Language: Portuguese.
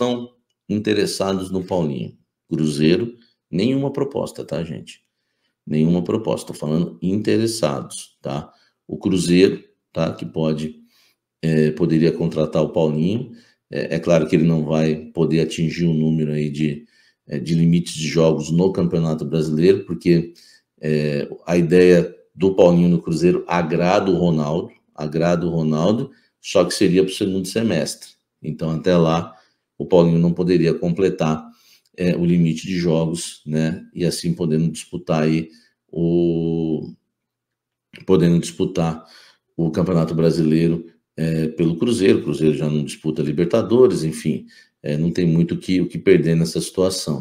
estão interessados no Paulinho. Cruzeiro, nenhuma proposta, tá, gente? Nenhuma proposta. Estou falando interessados, tá? O Cruzeiro, tá? Que pode, é, poderia contratar o Paulinho. É, é, claro que ele não vai poder atingir o um número aí de, é, de limites de jogos no Campeonato Brasileiro, porque é, a ideia do Paulinho no Cruzeiro agrada o Ronaldo, agrada o Ronaldo, só que seria para o segundo semestre. Então, até lá, o Paulinho não poderia completar é, o limite de jogos, né? E assim podendo disputar aí o podendo disputar o Campeonato Brasileiro é, pelo Cruzeiro. O Cruzeiro já não disputa Libertadores, enfim, é, não tem muito que, o que perder nessa situação.